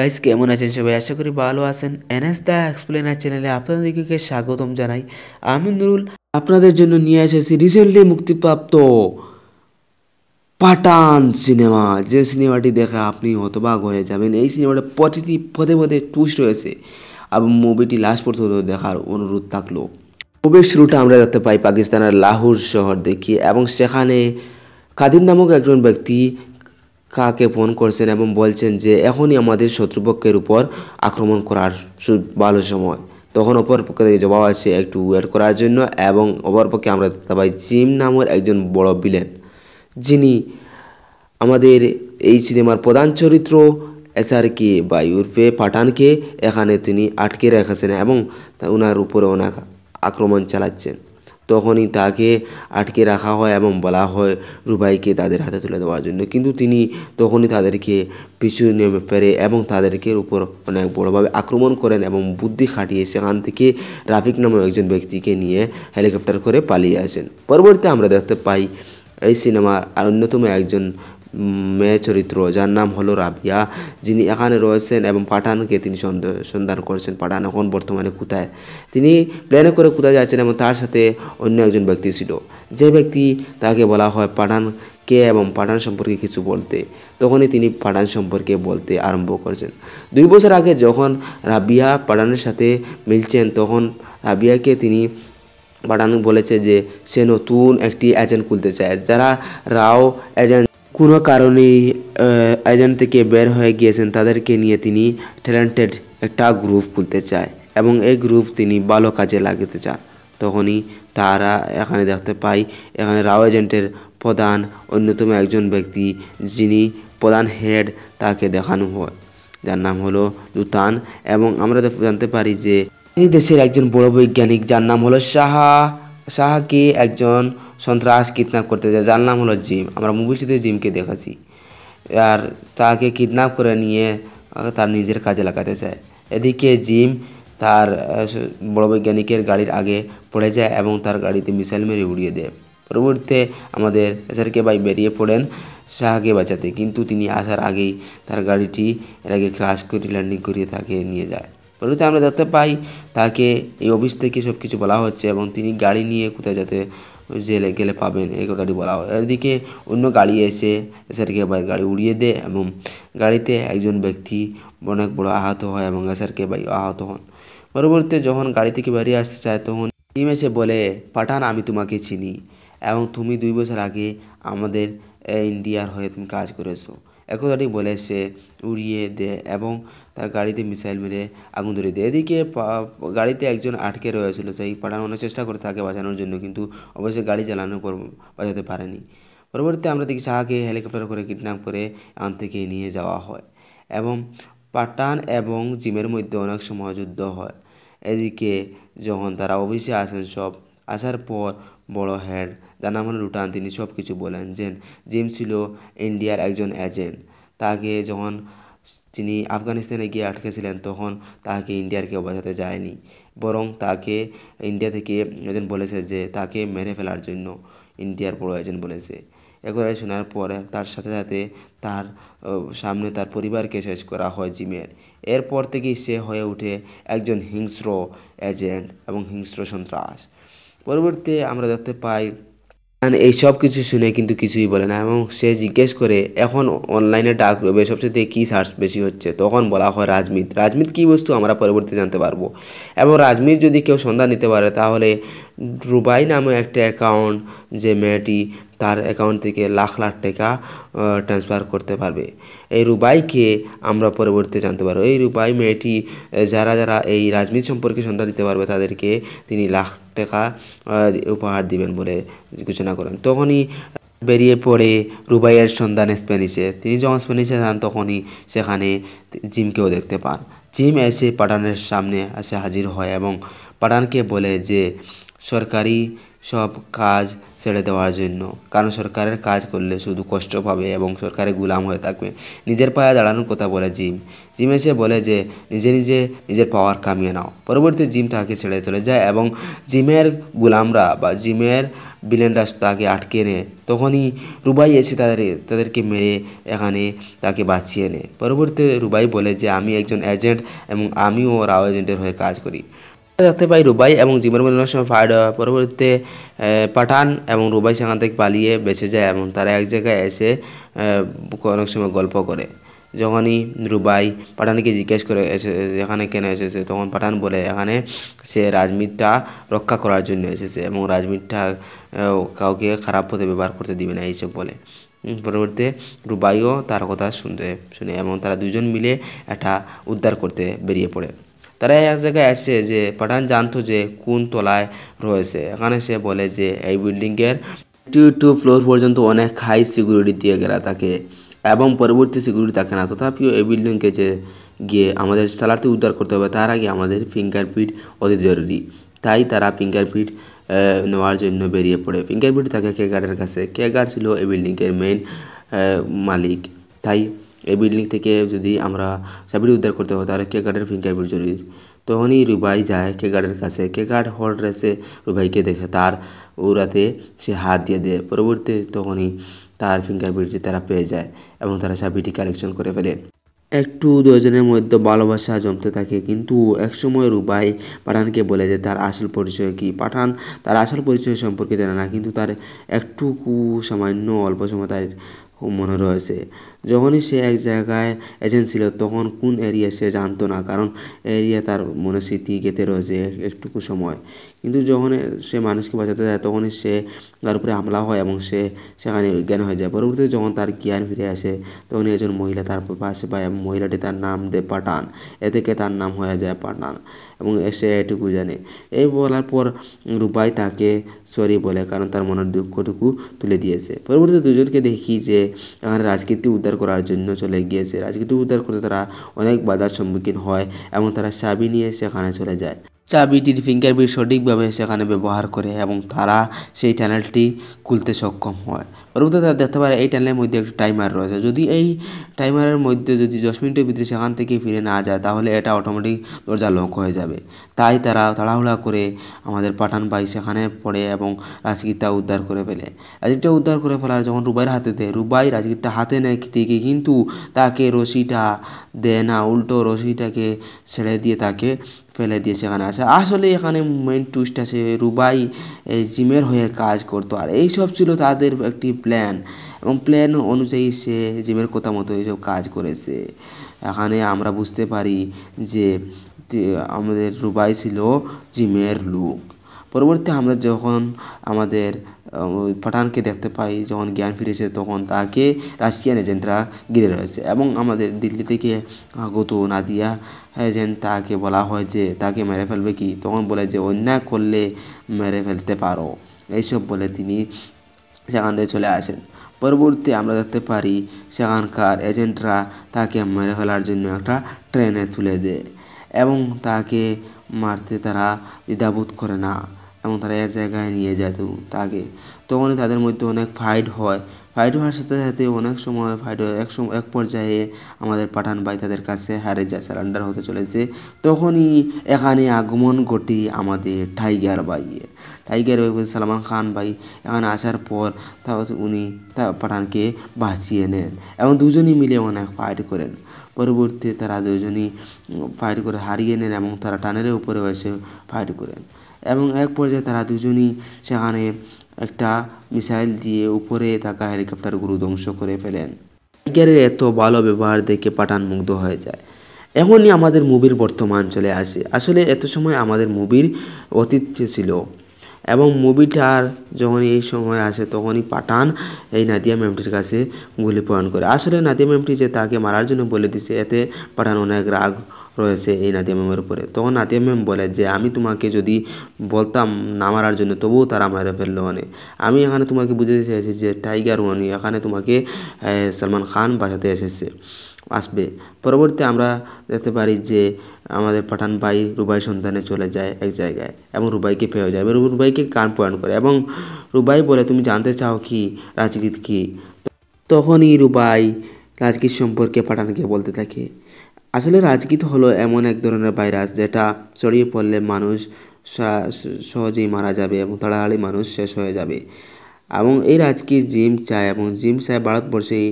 guys কেমন আছেন সবাই আশা করি ভালো আছেন এনএস দা এক্সপ্লেনার চ্যানেলে আপনাদেরকে স্বাগতম জানাই আমি নুরুল আপনাদের জন্য নিয়ে এসেছি রিসেন্টলি মুক্তিপ্রাপ্ত পাটান সিনেমা যে সিনেমাটি দেখে আপনি হতবাক হয়ে যাবেন এই সিনেমাটা প্রতিটি পদে পদে টুইস্ট রয়েছে এবং মুভিটি লাস্ট পর্যন্ত দেখার অনুরোধ থাকলো মুভির শুরুটা আমরা দেখতে পাই পাকিস্তানের লাহোর শহর দেখি এবং সেখানে কাদির নামক একজন ব্যক্তি কাকে ফোন করছেন এবং বলছেন যে এখনই আমাদের শত্রুপক্ষের উপর আক্রমণ করার ভালো সময় তখন অপর পক্ষে জবাব আছে একটু ওয়েট করার জন্য এবং অপর পক্ষে আমরা দেখতে পাই জিম নামের একজন বড় বিলেন যিনি আমাদের এই সিনেমার প্রধান চরিত্র এসআরকে বা ইউরফে পাঠানকে এখানে তিনি আটকে রেখেছেন এবং ওনার উপরে ওনার আক্রমণ চালাচ্ছেন তখনই তাকে আটকে রাখা হয় এবং বলা হয় রুবাইকে তাদের হাতে তুলে দেওয়ার জন্য কিন্তু তিনি তখনই তাদেরকে পিছু নেমে ফেরে এবং তাদেরকে উপর অনেক বড়োভাবে আক্রমণ করেন এবং বুদ্ধি খাটিয়ে সেখান থেকে রাফিক নামে একজন ব্যক্তিকে নিয়ে হেলিকপ্টার করে পালিয়ে আসেন পরবর্তীতে আমরা দেখতে পাই এই সিনেমার অন্যতম একজন মেয়ে চরিত্র যার নাম হলো রাবিয়া যিনি এখানে রয়েছেন এবং পাঠানকে তিনি সন্ধান করছেন পাঠান এখন বর্তমানে কোথায় তিনি প্লেনে করে কোথায় যাচ্ছেন এবং তার সাথে অন্য একজন ব্যক্তি ছিল যে ব্যক্তি তাকে বলা হয় পাঠান কে এবং পাঠান সম্পর্কে কিছু বলতে তখনই তিনি পাঠান সম্পর্কে বলতে আরম্ভ করছেন দুই বছর আগে যখন রাবিয়া পাঠানের সাথে মিলছেন তখন রাবিয়াকে তিনি পাঠান বলেছে যে সে নতুন একটি এজেন্ট খুলতে চায় যারা রাও এজেন্ট কোনো কারণেই এজেন্ট থেকে বের হয়ে গিয়েছেন তাদেরকে নিয়ে তিনি ট্যালেন্টেড একটা গ্রুপ খুলতে চায় এবং এই গ্রুপ তিনি ভালো কাজে লাগাতে চান তখনই তারা এখানে দেখতে পাই এখানে রাও এজেন্টের প্রধান অন্যতম একজন ব্যক্তি যিনি প্রধান হেড তাকে দেখানো হয় যার নাম হলো দুতান এবং আমরা জানতে পারি যে তিনি দেশের একজন বড় বৈজ্ঞানিক যার নাম হলো সাহা শাহাকে একজন সন্ত্রাস কিডন্যাপ করতে যায় যার নাম হলো জিম আমরা মুভিটিতে জিমকে দেখেছি আর তাকে কিডন্যাপ করে নিয়ে তার নিজের কাজে লাগাতে চায় এদিকে জিম তার বড় বৈজ্ঞানিকের গাড়ির আগে পড়ে যায় এবং তার গাড়িতে মিসাইল মেরে উড়িয়ে দেয় পরবর্তীতে আমাদের এসারকে ভাই বেরিয়ে পড়েন শাহাকে বাঁচাতে কিন্তু তিনি আসার আগেই তার গাড়িটি এর আগে ক্রাশ করে ল্যান্ডিং করিয়ে তাকে নিয়ে যায় পরবর্তীতে আমরা দেখতে পাই তাকে এই অফিস থেকে সব কিছু বলা হচ্ছে এবং তিনি গাড়ি নিয়ে কোথায় যাতে জেলে গেলে পাবেন এই কথাটি বলা হয় এদিকে অন্য গাড়ি এসে এসআরকে ভাইয়ের গাড়ি উড়িয়ে দেয় এবং গাড়িতে একজন ব্যক্তি অনেক বড় আহত হয় এবং এসআরকে ভাই আহত হন পরবর্তীতে যখন গাড়ি থেকে বাইরে আসতে চায় তখন টিম এসে বলে পাঠান আমি তোমাকে চিনি এবং তুমি দুই বছর আগে আমাদের ইন্ডিয়ার হয়ে তুমি কাজ করেছো একই বলে সে উড়িয়ে দেয় এবং তার গাড়িতে মিসাইল মেরে আগুন ধরে দেয় এদিকে গাড়িতে একজন আটকে রয়েছিল সেই পাঠানোর চেষ্টা করে থাকে বাঁচানোর জন্য কিন্তু অবশ্যই গাড়ি চালানোর পর বাঁচাতে পারেনি পরবর্তীতে আমরা দেখি শাহকে হেলিকপ্টার করে কিডন্যাপ করে আন থেকে নিয়ে যাওয়া হয় এবং পাটান এবং জিমের মধ্যে অনেক সময় যুদ্ধ হয় এদিকে যখন তারা অফিসে আসেন সব আসার পর বড় হ্যাড যার নাম হলো তিনি সব কিছু বলেন যে জিম ছিল ইন্ডিয়ার একজন এজেন্ট তাকে যখন তিনি আফগানিস্তানে গিয়ে আটকেছিলেন তখন তাকে ইন্ডিয়ার কেউ বাঁচাতে যায়নি বরং তাকে ইন্ডিয়া থেকে এজেন্ট বলেছে যে তাকে মেরে ফেলার জন্য ইন্ডিয়ার বড় এজেন্ট বলেছে একবারে শোনার পরে তার সাথে সাথে তার সামনে তার পরিবারকে শেষ করা হয় জিমের এরপর থেকেই সে হয়ে ওঠে একজন হিংস্র এজেন্ট এবং হিংস্র সন্ত্রাস পরবর্তীতে আমরা দেখতে পাই হ্যাঁ, এই সব কিছু শুনে কিন্তু কিছুই বলে না এবং সে জিজ্ঞেস করে এখন অনলাইনে ডাক রবে সবচেয়ে কী সার্চ বেশি হচ্ছে তখন বলা হয় রাজমিত রাজমিত কী বস্তু আমরা পরবর্তীতে জানতে পারবো এবং রাজমিত যদি কেউ সন্ধান নিতে পারে তাহলে রুবাই নামে একটা অ্যাকাউন্ট যে মেয়েটি তার অ্যাকাউন্ট থেকে লাখ লাখ টাকা ট্রান্সফার করতে পারবে এই রুবাইকে আমরা পরবর্তীতে জানতে পারবো এই রুবাই মেয়েটি যারা যারা এই রাজনীতি সম্পর্কে সন্ধান দিতে পারবে তাদেরকে তিনি লাখ টাকা উপহার দিবেন বলে ঘোষণা করেন তখনই বেরিয়ে পড়ে রুবাইয়ের সন্ধান স্প্যানিশে তিনি যখন স্প্যানিশে যান তখনই সেখানে জিমকেও দেখতে পান জিম এসে পাঠানের সামনে এসে হাজির হয় এবং পাঠানকে বলে যে সরকারি সব কাজ ছেড়ে দেওয়ার জন্য কারণ সরকারের কাজ করলে শুধু কষ্ট পাবে এবং সরকারের গুলাম হয়ে থাকবে নিজের পায়ে দাঁড়ানোর কথা বলে জিম জিম এসে বলে যে নিজে নিজে নিজের পাওয়ার কামিয়ে নাও পরবর্তী জিম তাকে ছেড়ে চলে যায় এবং জিমের গুলামরা বা জিমের বিলেনরা তাকে আটকে নেয় তখনই রুবাই এসে তাদের তাদেরকে মেরে এখানে তাকে বাঁচিয়ে নেয় পরবর্তী রুবাই বলে যে আমি একজন এজেন্ট এবং আমিও রাও এজেন্টের হয়ে কাজ করি দেখতে পাই রুবাই এবং জীবন মিলনের সময় ফায়ার পরবর্তীতে পাঠান এবং রুবাই সেখান থেকে পালিয়ে বেঁচে যায় এবং তারা এক জায়গায় এসে অনেক সময় গল্প করে যখনই রুবাই পাঠানকে জিজ্ঞেস করে এসে এখানে কেন এসেছে তখন পাঠান বলে এখানে সে রাজমিরটা রক্ষা করার জন্য এসেছে এবং রাজমিরটা কাউকে খারাপ পথে ব্যবহার করতে দিবে না এইসব বলে পরবর্তীতে রুবাইও তার কথা শুনতে শুনে এবং তারা দুজন মিলে একটা উদ্ধার করতে বেরিয়ে পড়ে তারা এক জায়গায় আসে যে পাঠান জানতো যে কোন তলায় রয়েছে এখানে সে বলে যে এই বিল্ডিংয়ের টু টু ফ্লোর পর্যন্ত অনেক হাই সিকিউরিটি দিয়ে গেলা থাকে এবং পরবর্তী সিকিউরিটি থাকে না তথাপিও এই বিল্ডিংকে যে গিয়ে আমাদের সালারটি উদ্ধার করতে হবে তার আগে আমাদের ফিঙ্গারপ্রিন্ট অতি জরুরি তাই তারা ফিঙ্গারপ্রিন্ট নেওয়ার জন্য বেরিয়ে পড়ে ফিঙ্গারপ্রিন্ট থাকে কে গার্ডের কাছে কে গার্ড ছিল এই বিল্ডিংয়ের মেইন মালিক তাই এই বিল্ডিং থেকে যদি আমরা চাবিটি উদ্ধার করতে হয় তাহলে কে গার্ডের ফিঙ্গারপ্রিন্ট জরুরি তখনই রুবাই যায় কে গার্ডের কাছে কে গার্ড হল রেসে রুবাইকে দেখে তার উড়াতে সে হাত দিয়ে দেয় পরবর্তী তখনই তার ফিঙ্গারপ্রিন্টটি তারা পেয়ে যায় এবং তারা চাবিটি কালেকশন করে ফেলে একটু দুজনের মধ্যে ভালোবাসা জমতে থাকে কিন্তু একসময় রুবাই পাঠানকে বলে যে তার আসল পরিচয় কি পাঠান তার আসল পরিচয় সম্পর্কে জানে না কিন্তু তার একটুকু সামান্য অল্প সময় তার মনে রয়েছে যখনই সে এক জায়গায় এজেন্ট ছিল তখন কোন এরিয়া সে জানতো না কারণ এরিয়া তার মনে স্মৃতি গেঁথে রয়েছে একটুকু সময় কিন্তু যখন সে মানুষকে বাঁচাতে যায় তখনই সে তার উপরে হামলা হয় এবং সে সেখানে জ্ঞান হয়ে যায় পরবর্তীতে যখন তার জ্ঞান ফিরে আসে তখন একজন মহিলা তার পাশে পায় এবং মহিলাটি তার নাম দেয় পাঠান এ থেকে তার নাম হয়ে যায় পাঠান এবং সে এটুকু জানে এই বলার পর রূপাই তাকে সরি বলে কারণ তার মনের দুঃখটুকু তুলে দিয়েছে পরবর্তীতে দুজনকে দেখি যে এখানে রাজকীর্তি উদ্ধার উদ্ধার করার জন্য চলে গিয়েছে রাজকীয়টি উদ্ধার করতে তারা অনেক বাধার সম্মুখীন হয় এবং তারা চাবি নিয়ে সেখানে চলে যায় চাবিটির ফিঙ্গারপ্রিন্ট সঠিকভাবে সেখানে ব্যবহার করে এবং তারা সেই চ্যানেলটি খুলতে সক্ষম হয় পরবর্তীতে তারা দেখতে পারে এই চ্যানেলের মধ্যে একটি টাইমার রয়েছে যদি এই টাইমারের মধ্যে যদি দশ মিনিটের ভিতরে সেখান থেকে ফিরে না যায় তাহলে এটা অটোমেটিক দরজা লক হয়ে যাবে তাই তারা তাড়াহুড়া করে আমাদের পাঠান ভাই সেখানে পড়ে এবং রাজগীরটা উদ্ধার করে ফেলে রাজগীরটা উদ্ধার করে ফেলার যখন রুবাইয়ের হাতে দেয় রুবাই রাজগীরটা হাতে নেয় ঠিকই কিন্তু তাকে রশিটা দেয় না উল্টো রশিটাকে ছেড়ে দিয়ে তাকে ফেলে দিয়েছে এখানে আসে আসলে এখানে মেন টুইস্ট আছে রুবাই জিমের হয়ে কাজ করতো আর এইসব ছিল তাদের একটি প্ল্যান এবং প্ল্যান অনুযায়ী সে জিমের কথা মতো এইসব কাজ করেছে এখানে আমরা বুঝতে পারি যে আমাদের রুবাই ছিল জিমের লুক পরবর্তী আমরা যখন আমাদের পাঠানকে দেখতে পাই যখন জ্ঞান ফিরেছে তখন তাকে রাশিয়ান এজেন্টরা ঘিরে রয়েছে এবং আমাদের দিল্লি থেকে আগত নাদিয়া এজেন্ট তাকে বলা হয় যে তাকে মেরে ফেলবে কি তখন বলে যে অন্যায় করলে মেরে ফেলতে পারো এইসব বলে তিনি সেখান থেকে চলে আসেন পরবর্তী আমরা দেখতে পারি সেখানকার এজেন্টরা তাকে মেরে ফেলার জন্য একটা ট্রেনে তুলে দেয় এবং তাকে মারতে তারা দ্বিধাবোধ করে না এবং তারা এক জায়গায় নিয়ে যায় তো তাকে তখনই তাদের মধ্যে অনেক ফাইট হয় ফাইট হওয়ার সাথে সাথে অনেক সময় ফাইট হয় এক সময় এক পর্যায়ে আমাদের পাঠান ভাই তাদের কাছে হারে যায় সারেন্ডার হতে চলেছে তখনই এখানে আগমন ঘটি আমাদের টাইগার ভাইয়ের টাইগার ভাই সালমান খান ভাই এখানে আসার পর তা উনি তা পাঠানকে বাঁচিয়ে নেন এবং দুজনই মিলে অনেক ফাইট করেন পরবর্তীতে তারা দুজনই ফাইট করে হারিয়ে নেন এবং তারা টানেলের উপরে এসে ফাইট করেন এবং এক পর্যায়ে তারা দুজনই সেখানে একটা মিসাইল দিয়ে উপরে থাকা হেলিকপ্টারগুলো ধ্বংস করে ফেলেন টাইগারের এত ভালো ব্যবহার দেখে পাঠান মুগ্ধ হয়ে যায় এখনই আমাদের মুভির বর্তমান চলে আসে আসলে এত সময় আমাদের মুভির অতীত ছিল এবং মুভিটার যখন এই সময় আসে তখনই পাঠান এই নাদিয়া ম্যামটির কাছে গুলি প্রয়োগ করে আসলে নাদিয়া ম্যামটি যে তাকে মারার জন্য বলে দিছে এতে পাঠান অনেক রাগ রয়েছে এই নাদিয়া ম্যামের উপরে তখন নাদিয়া বলে যে আমি তোমাকে যদি বলতাম না মারার জন্য তবুও তারা মেরে ফেললো মানে আমি এখানে তোমাকে বুঝাতে চাইছি যে টাইগার ওয়ানি এখানে তোমাকে সলমান খান বাঁচাতে এসেছে আসবে পরবর্তীতে আমরা দেখতে পারি যে আমাদের পাঠান ভাই রুবাই সন্ধানে চলে যায় এক জায়গায় এবং রুবাইকে পেয়ে যায় এবং রুবাইকে কান পয়েন্ট করে এবং রুবাই বলে তুমি জানতে চাও কি রাজগীত কি তখনই রুবাই রাজগীত সম্পর্কে পাঠানকে বলতে থাকে আসলে রাজগীত হলো এমন এক ধরনের ভাইরাস যেটা ছড়িয়ে পড়লে মানুষ সহজেই মারা যাবে এবং তাড়াতাড়ি মানুষ শেষ হয়ে যাবে এবং এই রাজকে জিম চায় এবং জিম চায় ভারতবর্ষেই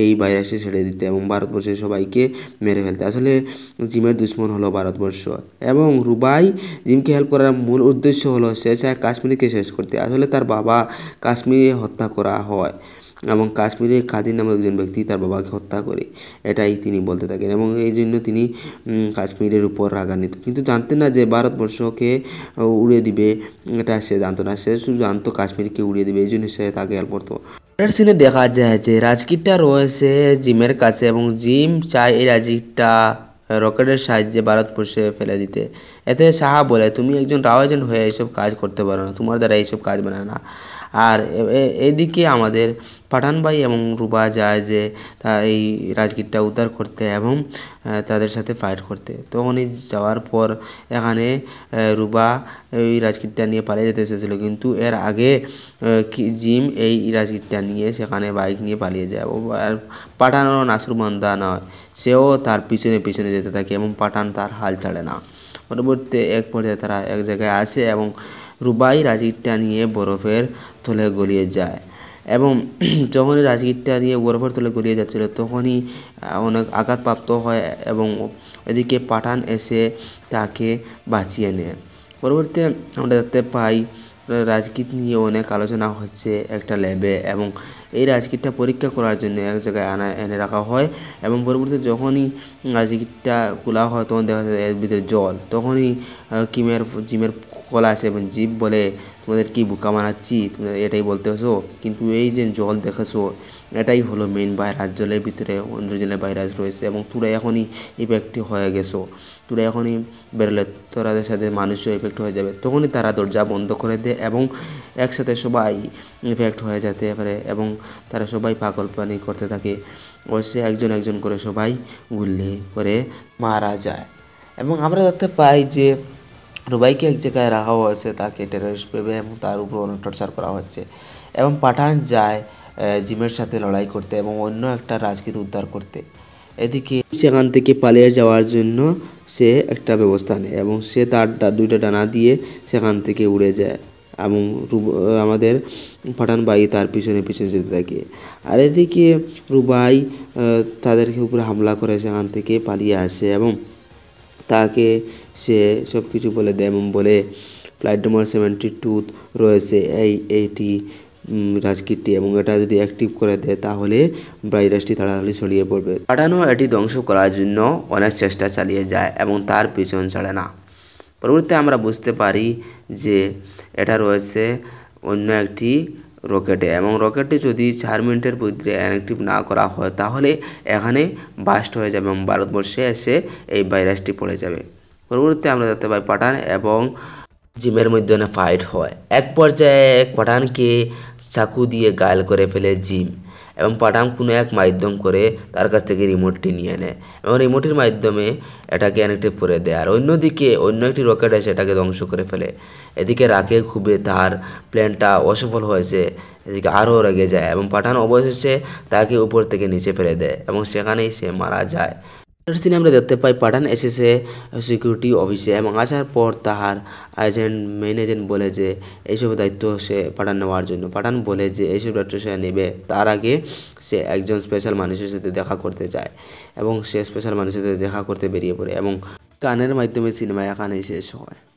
এই ভাইরাসে ছেড়ে দিতে এবং ভারতবর্ষে সবাইকে মেরে ফেলতে আসলে জিমের দুশ্মন হলো ভারতবর্ষ এবং রুবাই জিমকে হেল্প করার মূল উদ্দেশ্য হলো সে চায় কাশ্মীরকে শেষ করতে আসলে তার বাবা কাশ্মীরে হত্যা করা হয় এবং কাশ্মীরে খাদি নামে একজন ব্যক্তি তার বাবাকে হত্যা করে এটাই তিনি বলতে থাকেন এবং এই জন্য তিনি কাশ্মীরের উপর রাগান্বিত কিন্তু জানতেন না যে ভারতবর্ষকে উড়িয়ে দিবে এটা সে জানতো না সে শুধু জানতো কাশ্মীরকে উড়িয়ে দিবে এই জন্য সে তাকে হেল্প করতো পরের সিনে দেখা যায় যে রাজকিটটা রয়েছে জিমের কাছে এবং জিম চায় এই রাজকিটটা রকেটের সাহায্যে ভারতবর্ষে ফেলে দিতে এতে সাহা বলে তুমি একজন রাও এজেন্ট হয়ে এইসব কাজ করতে পারো না তোমার দ্বারা এইসব কাজ বানায় না আর এদিকে আমাদের পাঠান ভাই এবং রুবা যায় যে তা এই রাজগীরটা উদ্ধার করতে এবং তাদের সাথে ফাইট করতে তখনই যাওয়ার পর এখানে রুবা এই রাজগীরটা নিয়ে পালিয়ে যেতে এসেছিল কিন্তু এর আগে জিম এই রাজগীরটা নিয়ে সেখানে বাইক নিয়ে পালিয়ে যায় আর পাঠানোর নাসুরমন্দা নয় সেও তার পিছনে পিছনে যেতে থাকে এবং পাঠান তার হাল ছাড়ে না পরবর্তী এক পর্যায়ে তারা এক জায়গায় আসে এবং রুবাই রাজগীরটা নিয়ে বরফের তলে গলিয়ে যায় এবং যখনই রাজগীরটা নিয়ে বরফের তলে গলিয়ে যাচ্ছিল তখনই অনেক আঘাতপ্রাপ্ত হয় এবং এদিকে পাঠান এসে তাকে বাঁচিয়ে নেয় পরবর্তীতে আমরা দেখতে পাই রাজগীর নিয়ে অনেক আলোচনা হচ্ছে একটা ল্যাবে এবং এই রাজগীরটা পরীক্ষা করার জন্য এক জায়গায় আনা এনে রাখা হয় এবং পরবর্তীতে যখনই রাজগীরটা খোলা হয় তখন দেখা যায় এর ভিতরে জল তখনই কিমের জিমের কলা আছে এবং জীব বলে তোমাদের কি বোকা মানাচ্ছি তোমরা এটাই বলতেছো কিন্তু এই যে জল দেখেছো এটাই হলো মেন ভাইরাস জলের ভিতরে অন্য জলে ভাইরাস রয়েছে এবং তোরা এখনই ইফেক্টিভ হয়ে গেছো তোরা এখনই বেরোলে তোরাদের সাথে মানুষও ইফেক্ট হয়ে যাবে তখনই তারা দরজা বন্ধ করে দেয় এবং একসাথে সবাই ইফেক্ট হয়ে যেতে পারে এবং তারা সবাই পাগল পানি করতে থাকে অবশ্যই একজন একজন করে সবাই গুল্লি করে মারা যায় এবং আমরা দেখতে পাই যে রুবাইকে এক জায়গায় রাখা হয়েছে তাকে টেরারিস্ট ভেবে এবং তার উপর অনেক টর্চার করা হচ্ছে এবং পাঠান যায় জিমের সাথে লড়াই করতে এবং অন্য একটা রাজকীয় উদ্ধার করতে এদিকে সেখান থেকে পালিয়ে যাওয়ার জন্য সে একটা ব্যবস্থা নেয় এবং সে তার দুইটা ডানা দিয়ে সেখান থেকে উড়ে যায় এবং আমাদের পাঠান বাই তার পিছনে পিছনে যেতে থাকে আর এদিকে রুবাই তাদেরকে উপরে হামলা করে সেখান থেকে পালিয়ে আসে এবং তাকে সে সব কিছু বলে দেয় এবং বলে ফ্লাইট নম্বর সেভেন্টি টু রয়েছে এই এইটি রাজকীর্তি এবং এটা যদি অ্যাক্টিভ করে দেয় তাহলে ভাইরাসটি তাড়াতাড়ি ছড়িয়ে পড়বে পাঠানো এটি ধ্বংস করার জন্য অনেক চেষ্টা চালিয়ে যায় এবং তার পিছন ছাড়ে না পরবর্তীতে আমরা বুঝতে পারি যে এটা রয়েছে অন্য একটি রকেটে এবং রকেটটি যদি চার মিনিটের মধ্যে অ্যাক্টিভ না করা হয় তাহলে এখানে বাস্ট হয়ে যাবে এবং ভারতবর্ষে এসে এই ভাইরাসটি পড়ে যাবে পরবর্তীতে আমরা দেখতে পাই পাঠান এবং জিমের মধ্যে ফাইট হয় এক পর্যায়ে এক পাঠানকে চাকু দিয়ে গায়ল করে ফেলে জিম এবং পাঠান কোনো এক মাধ্যম করে তার কাছ থেকে রিমোটটি নিয়ে নেয় এবং রিমোটের মাধ্যমে এটাকে অনেকটি করে দেয় আর অন্যদিকে অন্য একটি রকেট এসে এটাকে ধ্বংস করে ফেলে এদিকে রাকে খুবই তার প্ল্যানটা অসফল হয়েছে এদিকে আরও রেগে যায় এবং পাঠান অবশেষে তাকে উপর থেকে নিচে ফেলে দেয় এবং সেখানেই সে মারা যায় সিনে আমরা দেখতে পাই পাঠান এসেছে সিকিউরিটি অফিসে এবং আসার পর তাহার এজেন্ট মেন এজেন্ট বলে যে এইসব দায়িত্ব সে পাঠান নেওয়ার জন্য পাঠান বলে যে এইসব দায়িত্ব সে নেবে তার আগে সে একজন স্পেশাল মানুষের সাথে দেখা করতে যায় এবং সে স্পেশাল মানুষের সাথে দেখা করতে বেরিয়ে পড়ে এবং কানের মাধ্যমে সিনেমা এখানেই শেষ হয়